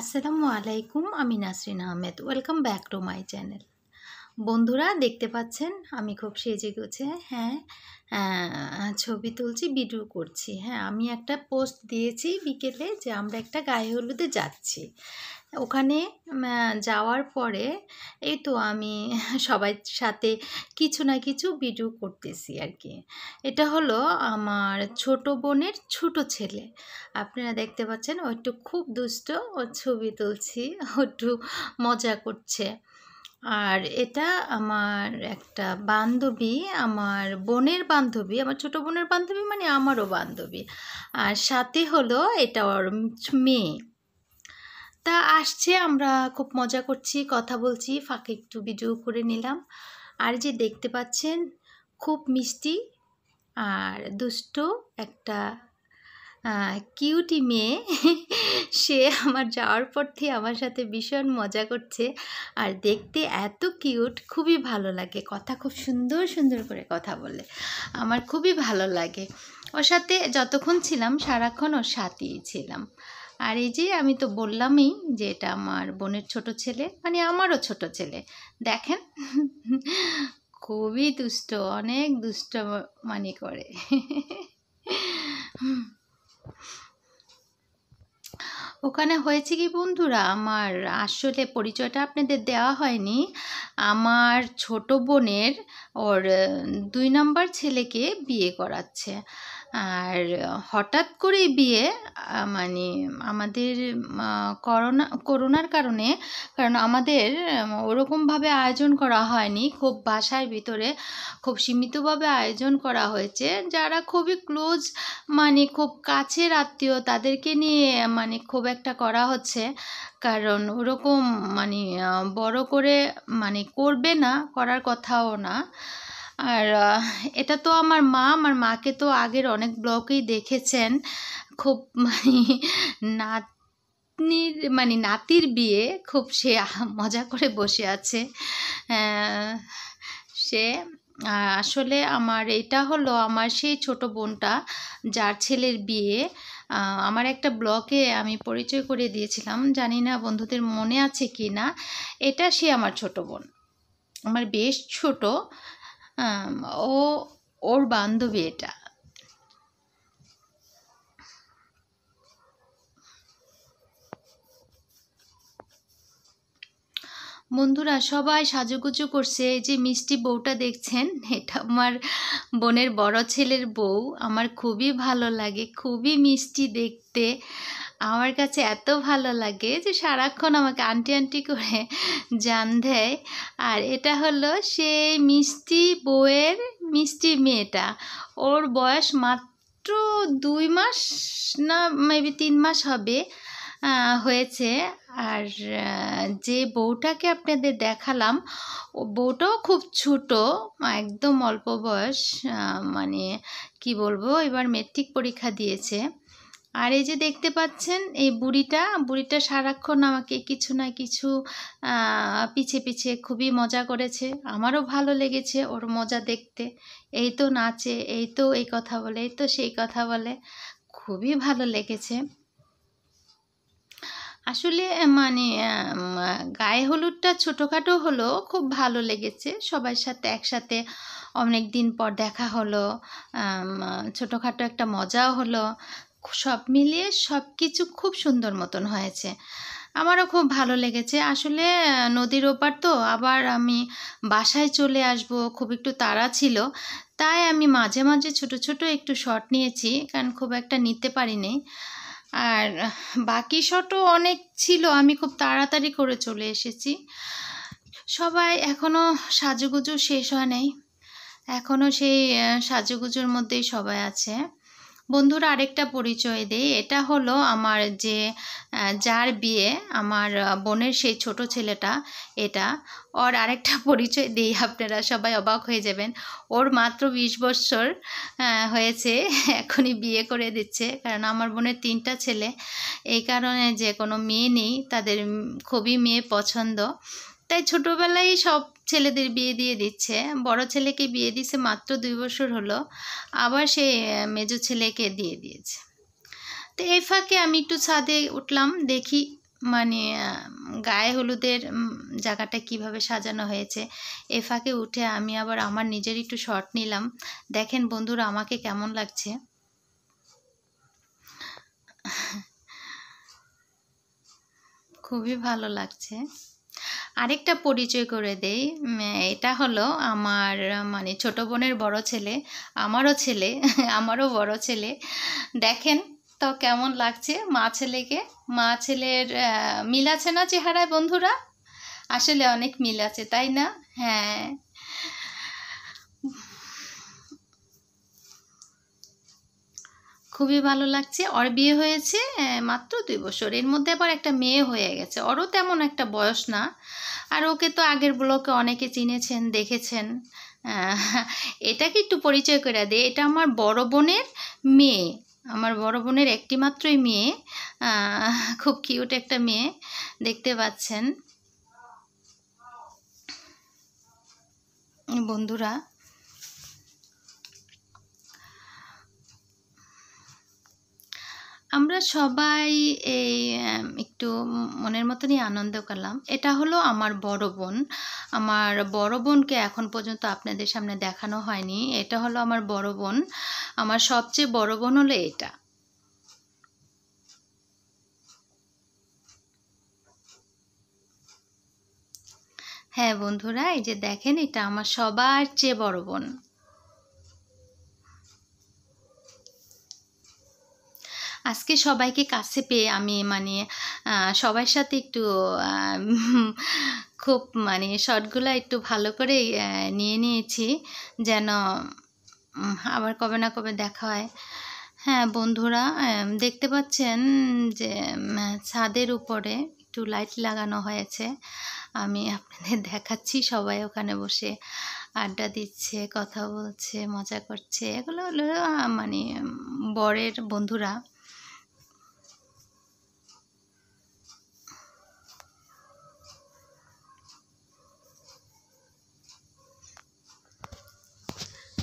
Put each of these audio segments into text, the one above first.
আসসালামু আলাইকুম আমি Nasrin Ahmed welcome back to my channel বন্ধুরা দেখতে পাচ্ছেন আমি খুব সেজে গেছে হ্যাঁ ছবি তুলছি ভিডিও করছি হ্যাঁ আমি একটা পোস্ট দিয়েছি বিকেলে যে আমরা একটা গায়ে হলুদে যাচ্ছি ওখানে যাওয়ার পরে এই তো আমি সবাই সাথে কিছু না কিছু ভিডিও করতেছি আর কি এটা হলো আমার ছোট বোনের ছোট ছেলে আপনারা দেখতে পাচ্ছেন ও একটু খুব দুষ্ট ও ছবি তুলছি ও একটু মজা করছে আর এটা আমার একটা বান্ধবী আমার বোনের বান্ধবী আমার ছোট বোনের বান্ধবী মানে আমারও বান্ধবী আর সাথে হলো এটা ওর মেয়ে তা আসছে আমরা খুব মজা করছি কথা বলছি ফাঁকে একটু ভিডিও করে নিলাম আর যে দেখতে পাচ্ছেন খুব মিষ্টি আর দুষ্ট একটা কিউটি মেয়ে সে আমার যাওয়ার পর থেকে আমার সাথে ভীষণ মজা করছে আর দেখতে এত কিউট খুবই ভালো লাগে কথা খুব সুন্দর সুন্দর করে কথা বলে আমার খুবই ভালো লাগে ওর সাথে যতক্ষণ ছিলাম সারাক্ষণ ওর সাথেই ছিলাম আর এই যে আমি তো বললামই যে এটা আমার বোনের ছোট ছেলে মানে আমারও ছোট ছেলে দেখেন খুবই দুষ্ট অনেক দুষ্ট মানে করে ওখানে হয়েছে কি বন্ধুরা আমার আসলে পরিচয়টা আপনাদের দেওয়া হয়নি আমার ছোট বোনের ওর দুই নাম্বার ছেলেকে বিয়ে করাচ্ছে আর হঠাৎ করেই বিয়ে মানে আমাদের করোনা করোনার কারণে কারণ আমাদের ওরকমভাবে আয়োজন করা হয়নি খুব বাসার ভিতরে খুব সীমিতভাবে আয়োজন করা হয়েছে যারা খুবই ক্লোজ মানে খুব কাছের আত্মীয় তাদেরকে নিয়ে মানে খুব একটা করা হচ্ছে কারণ ওরকম মানে বড় করে মানে করবে না করার কথাও না আর এটা তো আমার মা আমার মাকে তো আগের অনেক ব্লগেই দেখেছেন খুব মানে নাতনির মানে নাতির বিয়ে খুব সে মজা করে বসে আছে সে আসলে আমার এটা হলো আমার সেই ছোট বোনটা যার ছেলের বিয়ে আমার একটা ব্লকে আমি পরিচয় করে দিয়েছিলাম জানি না বন্ধুদের মনে আছে কি না এটা সে আমার ছোট বোন আমার বেশ ছোট ও ওর বান্ধবী এটা বন্ধুরা সবাই সাজুগুজু করছে এই যে মিষ্টি বউটা দেখছেন এটা আমার বোনের বড় ছেলের বউ আমার খুবই ভালো লাগে খুবই মিষ্টি দেখতে আমার কাছে এত ভালো লাগে যে সারাক্ষণ আমাকে আন্টি আন্টি করে জান দেয় আর এটা হলো সেই মিষ্টি বউয়ের মিষ্টি মেয়েটা ওর বয়স মাত্র দুই মাস না মেবি তিন মাস হবে হয়েছে আর যে বউটাকে আপনাদের দেখালাম ও বউটাও খুব ছোটো একদম অল্প বয়স মানে কি বলবো এবার মেট্রিক পরীক্ষা দিয়েছে আর এই যে দেখতে পাচ্ছেন এই বুড়িটা বুড়িটা সারাক্ষণ আমাকে কিছু না কিছু পিছে পিছে খুবই মজা করেছে আমারও ভালো লেগেছে ওর মজা দেখতে এই তো নাচে এই তো এই কথা বলে এই তো সেই কথা বলে খুবই ভালো লেগেছে আসলে মানে গায়ে হলুদটা ছোটোখাটো হলো খুব ভালো লেগেছে সবার সাথে একসাথে অনেক দিন পর দেখা হলো ছোটোখাটো একটা মজাও হলো সব মিলিয়ে সব কিছু খুব সুন্দর মতন হয়েছে আমারও খুব ভালো লেগেছে আসলে নদীর ওপার তো আবার আমি বাসায় চলে আসব খুব একটু তাড়া ছিল তাই আমি মাঝে মাঝে ছোট ছোট একটু শট নিয়েছি কারণ খুব একটা নিতে পারিনি আর বাকি শটও অনেক ছিল আমি খুব তাড়াতাড়ি করে চলে এসেছি সবাই এখনও সাজুগুজু শেষ হয় নাই এখনও সেই সাজুগুজুর মধ্যেই সবাই আছে বন্ধুরা আরেকটা পরিচয় দেই এটা হলো আমার যে যার বিয়ে আমার বোনের সেই ছোট ছেলেটা এটা ওর আরেকটা পরিচয় দিই আপনারা সবাই অবাক হয়ে যাবেন ওর মাত্র ২০ বছর হয়েছে এখনই বিয়ে করে দিচ্ছে কারণ আমার বোনের তিনটা ছেলে এই কারণে যে কোনো মেয়ে নেই তাদের খুবই মেয়ে পছন্দ তাই ছোটোবেলায় সব ছেলেদের বিয়ে দিয়ে দিচ্ছে বড় ছেলেকে বিয়ে দিছে মাত্র দুই বছর হলো আবার সে মেজো ছেলেকে দিয়ে দিয়েছে তো এই ফাঁকে আমি একটু ছাদে উঠলাম দেখি মানে গায়ে হলুদের জায়গাটা কিভাবে সাজানো হয়েছে এ ফাঁকে উঠে আমি আবার আমার নিজের একটু শর্ট নিলাম দেখেন বন্ধুরা আমাকে কেমন লাগছে খুবই ভালো লাগছে আরেকটা পরিচয় করে দেই এটা হলো আমার মানে ছোট বোনের বড় ছেলে আমারও ছেলে আমারও বড় ছেলে দেখেন তো কেমন লাগছে মা ছেলেকে মা ছেলের মিল আছে না চেহারায় বন্ধুরা আসলে অনেক মিল আছে তাই না হ্যাঁ খুবই ভালো লাগছে ওর বিয়ে হয়েছে মাত্র দুই বছর এর মধ্যে আবার একটা মেয়ে হয়ে গেছে ওরও তেমন একটা বয়স না আর ওকে তো আগের ব্লকে অনেকে চিনেছেন দেখেছেন এটাকে একটু পরিচয় করে দে এটা আমার বড় বোনের মেয়ে আমার বড় বোনের একটি মাত্রই মেয়ে খুব কিউট একটা মেয়ে দেখতে পাচ্ছেন বন্ধুরা আমরা সবাই এই একটু মনের মতনই আনন্দ করলাম এটা হলো আমার বড় বোন আমার বড় বোনকে এখন পর্যন্ত আপনাদের সামনে দেখানো হয়নি এটা হলো আমার বড় বোন আমার সবচেয়ে বড় বোন হলো এটা হ্যাঁ বন্ধুরা এই যে দেখেন এটা আমার সবার চেয়ে বড় বোন আজকে সবাইকে কাছে পেয়ে আমি মানে সবার সাথে একটু খুব মানে শর্টগুলো একটু ভালো করে নিয়ে নিয়েছি যেন আবার কবে না কবে দেখা হয় হ্যাঁ বন্ধুরা দেখতে পাচ্ছেন যে ছাদের উপরে একটু লাইট লাগানো হয়েছে আমি আপনাদের দেখাচ্ছি সবাই ওখানে বসে আড্ডা দিচ্ছে কথা বলছে মজা করছে এগুলো হলো মানে বরের বন্ধুরা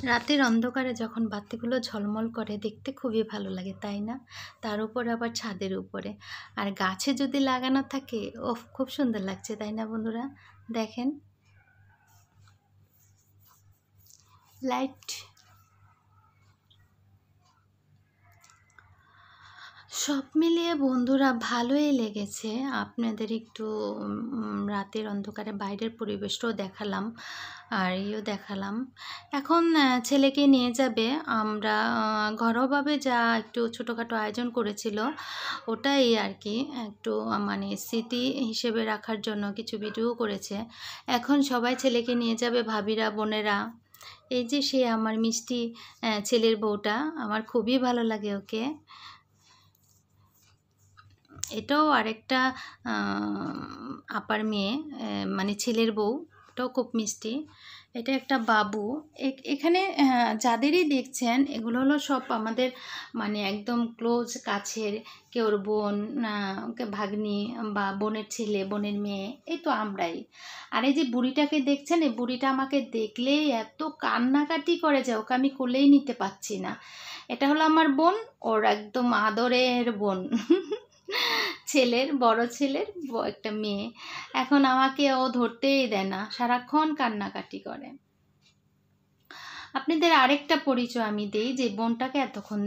রাতের অন্ধকারে যখন বাতিগুলো ঝলমল করে দেখতে খুবই ভালো লাগে তাই না তার উপরে আবার ছাদের উপরে আর গাছে যদি লাগানো থাকে ও খুব সুন্দর লাগছে তাই না বন্ধুরা দেখেন লাইট সব মিলিয়ে বন্ধুরা ভালোই লেগেছে আপনাদের একটু রাতের অন্ধকারে বাইরের পরিবেশটাও দেখালাম আর ইও দেখালাম এখন ছেলেকে নিয়ে যাবে আমরা ঘরোয়াভাবে যা একটু ছোটোখাটো আয়োজন করেছিল ওটাই আর কি একটু মানে স্মৃতি হিসেবে রাখার জন্য কিছু ভিডিও করেছে এখন সবাই ছেলেকে নিয়ে যাবে ভাবিরা বোনেরা এই যে সে আমার মিষ্টি ছেলের বউটা আমার খুবই ভালো লাগে ওকে এটাও আরেকটা আপার মেয়ে মানে ছেলের বউ চকটাও খুব মিষ্টি এটা একটা বাবু এখানে হ্যাঁ, যাদেরই দেখছেন এগুলো হলো সব আমাদের মানে একদম ক্লোজ কাছের কেউর বোন ভাগ্নি বা বোনের ছেলে বোনের মেয়ে এই তো আমরাই আর এই যে বুড়িটাকে দেখছেন এই বুড়িটা আমাকে দেখলেই এত কান্নাকাটি করে যে ওকে আমি কোলেই নিতে পারছি না এটা হলো আমার বোন ওর একদম আদরের বোন ছেলের বড় ছেলের একটা মেয়ে এখন আমাকে ও ধরতেই দেয় না সারাক্ষণ কান্নাকাটি করে আপনাদের আরেকটা পরিচয় আমি দেই যে বোনটাকে এতক্ষণ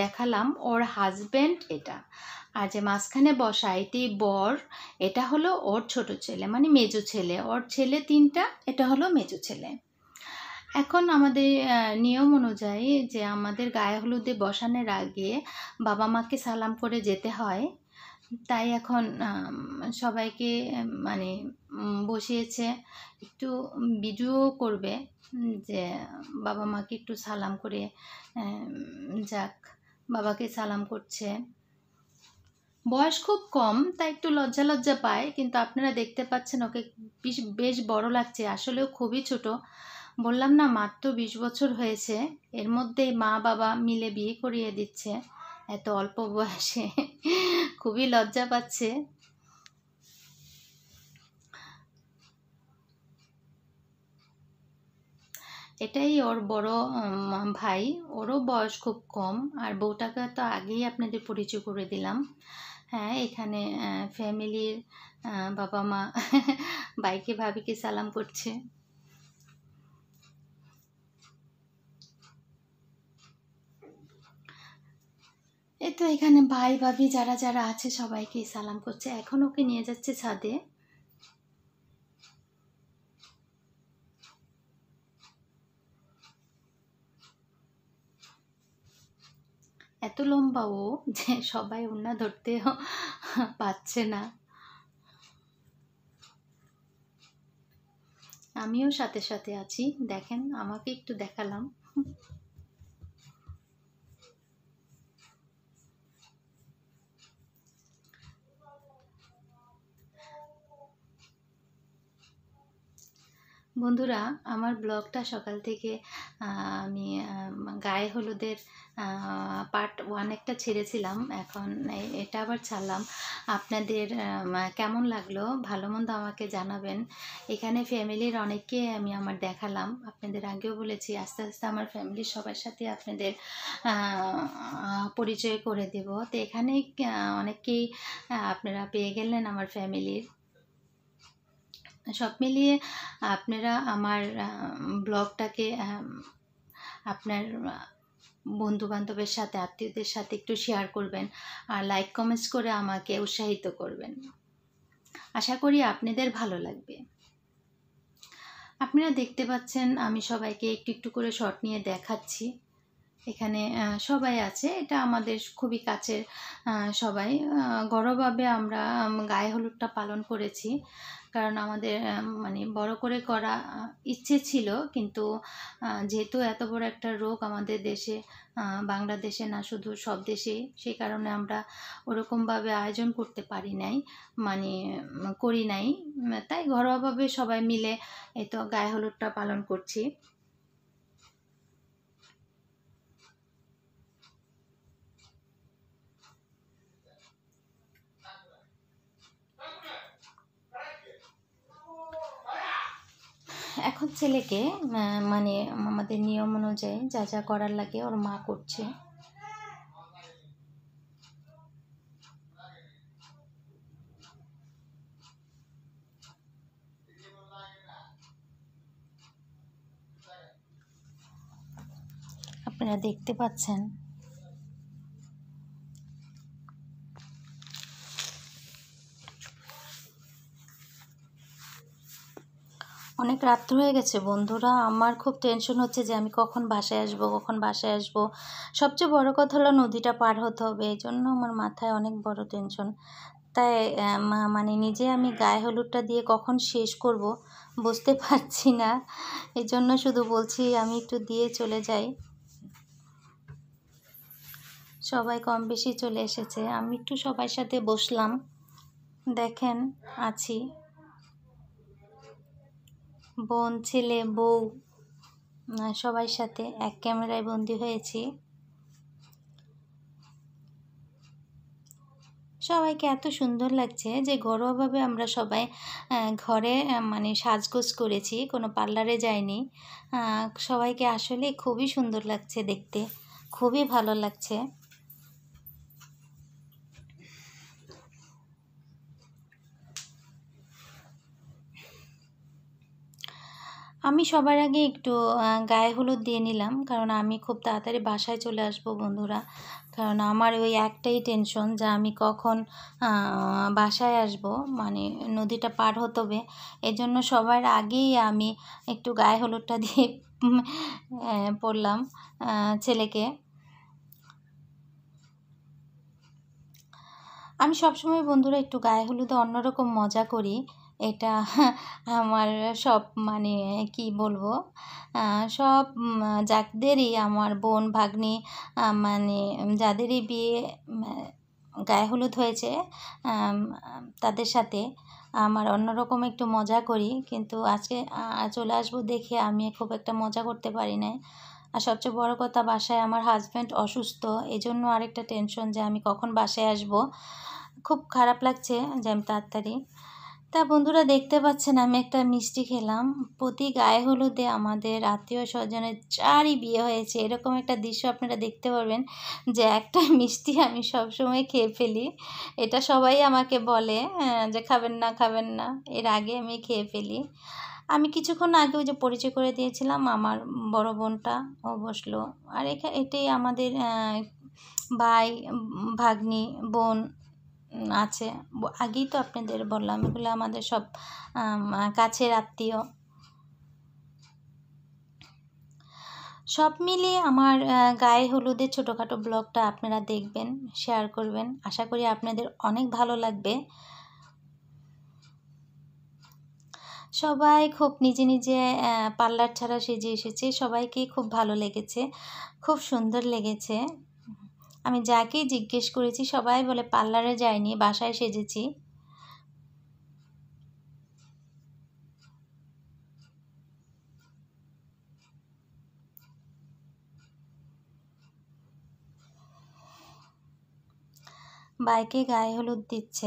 দেখালাম ওর হাজব্যান্ড এটা আর যে মাঝখানে বসা এটি বর এটা হলো ওর ছোট ছেলে মানে মেজো ছেলে ওর ছেলে তিনটা এটা হলো মেজো ছেলে এখন আমাদের নিয়ম অনুযায়ী যে আমাদের গায়ে হলুদে বসানোর আগে বাবা মাকে সালাম করে যেতে হয় তাই এখন সবাইকে মানে বসিয়েছে একটু বিজুও করবে যে বাবা মাকে একটু সালাম করে যাক বাবাকে সালাম করছে বয়স খুব কম তাই একটু লজ্জা লজ্জা পায় কিন্তু আপনারা দেখতে পাচ্ছেন ওকে বেশ বেশ বড় লাগছে আসলেও খুবই ছোটো বললাম না মাত্র বিশ বছর হয়েছে এর মধ্যে মা বাবা মিলে বিয়ে করিয়ে দিচ্ছে এত অল্প বয়সে খুবই লজ্জা পাচ্ছে এটাই ওর বড় ভাই ওরও বয়স খুব কম আর বউটাকে তো আগেই আপনাদের পরিচয় করে দিলাম হ্যাঁ এখানে ফ্যামিলির বাবা মা বাইকে ভাবিকে সালাম করছে তো এখানে ভাই ভাবি যারা যারা আছে সবাইকে সালাম করছে এখন ওকে নিয়ে যাচ্ছে ছাদে এত লম্বা ও যে সবাই উন্না ধরতে পাচ্ছে না আমিও সাথে সাথে আছি দেখেন আমাকে একটু দেখালাম বন্ধুরা আমার ব্লগটা সকাল থেকে আমি গায়ে হলুদের পার্ট ওয়ান একটা ছেড়েছিলাম এখন এটা আবার ছাড়লাম আপনাদের কেমন লাগলো ভালো মন্দ আমাকে জানাবেন এখানে ফ্যামিলির অনেককে আমি আমার দেখালাম আপনাদের আগেও বলেছি আস্তে আস্তে আমার ফ্যামিলির সবার সাথে আপনাদের পরিচয় করে দেব তো এখানে অনেককেই আপনারা পেয়ে গেলেন আমার ফ্যামিলির সব মিলিয়ে আপনারা আমার ব্লগটাকে আপনার বন্ধু বান্ধবের সাথে আত্মীয়দের সাথে একটু শেয়ার করবেন আর লাইক কমেন্টস করে আমাকে উৎসাহিত করবেন আশা করি আপনাদের ভালো লাগবে আপনারা দেখতে পাচ্ছেন আমি সবাইকে একটু একটু করে শট নিয়ে দেখাচ্ছি এখানে সবাই আছে এটা আমাদের খুবই কাছের সবাই গৌরবভাবে আমরা গায়ে হলুদটা পালন করেছি কারণ আমাদের মানে বড় করে করা ইচ্ছে ছিল কিন্তু যেহেতু এত বড় একটা রোগ আমাদের দেশে বাংলাদেশে না শুধু সব দেশে সেই কারণে আমরা ওরকমভাবে আয়োজন করতে পারি নাই মানে করি নাই তাই ঘরোয়াভাবে সবাই মিলে এই তো গায়ে হলুদটা পালন করছি এখন ছেলেকে মানে আমাদের নিয়ম অনুযায়ী যা যা করার লাগে ওর মা করছে আপনারা দেখতে পাচ্ছেন অনেক রাত্র হয়ে গেছে বন্ধুরা আমার খুব টেনশন হচ্ছে যে আমি কখন বাসায় আসব কখন বাসায় আসব সবচেয়ে বড় কথা হলো নদীটা পার হতে হবে এই জন্য আমার মাথায় অনেক বড় টেনশন তাই মানে নিজে আমি গায়ে হলুদটা দিয়ে কখন শেষ করব বুঝতে পারছি না এই জন্য শুধু বলছি আমি একটু দিয়ে চলে যাই সবাই কম বেশি চলে এসেছে আমি একটু সবার সাথে বসলাম দেখেন আছি বোন ছেলে বউ সবার সাথে এক ক্যামেরায় বন্দি হয়েছি সবাইকে এত সুন্দর লাগছে যে ঘরোয়াভাবে আমরা সবাই ঘরে মানে সাজগোজ করেছি কোনো পার্লারে যাইনি সবাইকে আসলে খুবই সুন্দর লাগছে দেখতে খুবই ভালো লাগছে আমি সবার আগে একটু গায়ে হলুদ দিয়ে নিলাম কারণ আমি খুব তাড়াতাড়ি বাসায় চলে আসব বন্ধুরা কারণ আমার ওই একটাই টেনশন যে আমি কখন বাসায় আসব মানে নদীটা পার হতবে এজন্য সবার আগেই আমি একটু গায়ে হলুদটা দিয়ে পড়লাম ছেলেকে আমি সবসময় বন্ধুরা একটু গায়ে হলুদে অন্যরকম মজা করি এটা আমার সব মানে কী বলবো সব যাদেরই আমার বোন ভাগ্নি মানে যাদেরই বিয়ে গায়ে হলুদ হয়েছে তাদের সাথে আমার অন্যরকম একটু মজা করি কিন্তু আজকে চলে আসবো দেখে আমি খুব একটা মজা করতে পারি না আর সবচেয়ে বড় কথা বাসায় আমার হাজব্যান্ড অসুস্থ এই জন্য আরেকটা টেনশন যে আমি কখন বাসায় আসব খুব খারাপ লাগছে যে আমি তাড়াতাড়ি তা বন্ধুরা দেখতে পাচ্ছেন আমি একটা মিষ্টি খেলাম প্রতি গায়ে হলুদে আমাদের আত্মীয় স্বজনের চারই বিয়ে হয়েছে এরকম একটা দৃশ্য আপনারা দেখতে পারবেন যে একটা মিষ্টি আমি সবসময় খেয়ে ফেলি এটা সবাই আমাকে বলে যে খাবেন না খাবেন না এর আগে আমি খেয়ে ফেলি আমি কিছুক্ষণ আগে যে পরিচয় করে দিয়েছিলাম আমার বড় বোনটা ও বসলো আর এটাই আমাদের ভাই ভাগ্নি বোন আছে আগেই তো আপনাদের বললাম এগুলো আমাদের সব কাছের আত্মীয় সব মিলিয়ে আমার গায়ে হলুদের ছোটোখাটো ব্লগটা আপনারা দেখবেন শেয়ার করবেন আশা করি আপনাদের অনেক ভালো লাগবে সবাই খুব নিজে নিজে পার্লার ছাড়া সেজে এসেছে সবাইকে খুব ভালো লেগেছে খুব সুন্দর লেগেছে আমি যাকেই জিজ্ঞেস করেছি সবাই বলে পার্লারে যায়নি বাসায় সেজেছি বাইকে গায়ে হলুদ দিচ্ছে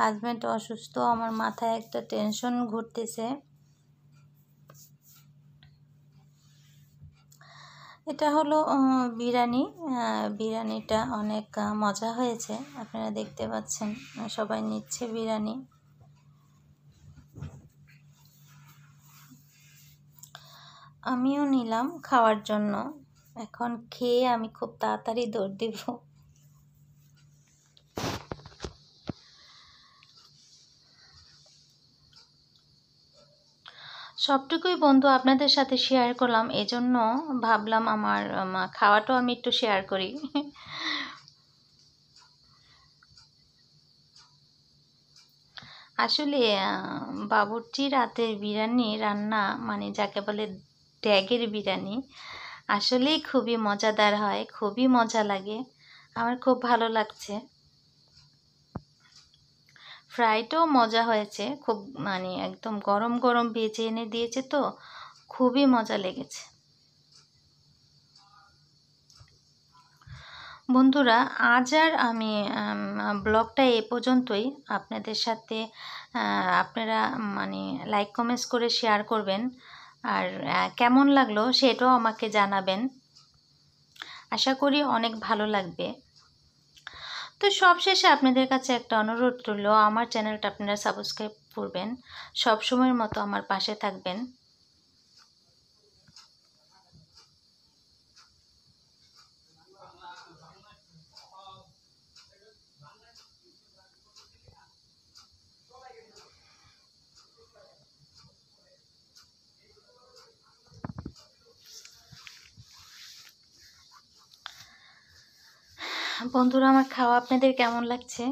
হাজব্যান্ড অসুস্থ আমার মাথায় একটা টেনশন ঘুরতেছে এটা হলো বিরিয়ানি বিরিয়ানিটা অনেক মজা হয়েছে আপনারা দেখতে পাচ্ছেন সবাই নিচ্ছে বিরিয়ানি আমিও নিলাম খাওয়ার জন্য এখন খেয়ে আমি খুব তাড়াতাড়ি দৌড় দেবো সবটুকুই বন্ধু আপনাদের সাথে শেয়ার করলাম এজন্য ভাবলাম আমার খাওয়াটাও আমি একটু শেয়ার করি আসলে বাবুর্চি রাতের বিরিয়ানি রান্না মানে যাকে বলে ড্যাগের বিরিয়ানি আসলেই খুবই মজাদার হয় খুবই মজা লাগে আমার খুব ভালো লাগছে ফ্রাইটাও মজা হয়েছে খুব মানে একদম গরম গরম ভেজে এনে দিয়েছে তো খুবই মজা লেগেছে বন্ধুরা আজ আর আমি ব্লগটা এ পর্যন্তই আপনাদের সাথে আপনারা মানে লাইক কমেন্টস করে শেয়ার করবেন আর কেমন লাগলো সেটাও আমাকে জানাবেন আশা করি অনেক ভালো লাগবে তো সবশেষে আপনাদের কাছে একটা অনুরোধ রইল আমার চ্যানেলটা আপনারা সাবস্ক্রাইব করবেন সবসময়ের মতো আমার পাশে থাকবেন বন্ধুরা আমার খাওয়া আপনাদের কেমন লাগছে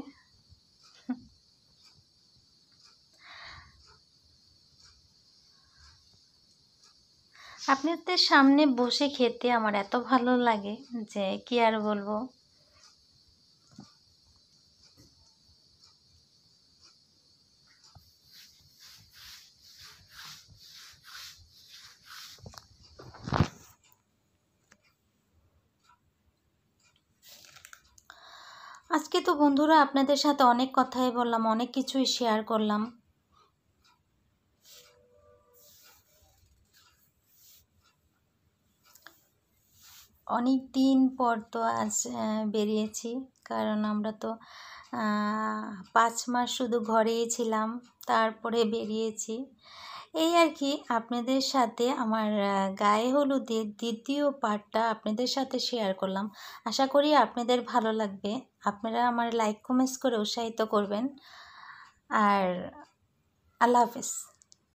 আপনাদের সামনে বসে খেতে আমার এত ভালো লাগে যে কি আর বলবো আজকে তো বন্ধুরা আপনাদের সাথে অনেক কথাই বললাম অনেক কিছুই শেয়ার করলাম অনেক দিন পর তো আজ বেরিয়েছি কারণ আমরা তো পাঁচ মাস শুধু ঘরেই ছিলাম তারপরে বেরিয়েছি এই আর কি আপনাদের সাথে আমার গায়ে হলুদের দ্বিতীয় পার্টটা আপনাদের সাথে শেয়ার করলাম আশা করি আপনাদের ভালো লাগবে আপনারা আমার লাইক কমেন্টস করে উৎসাহিত করবেন আর আল্লাহ হাফেজ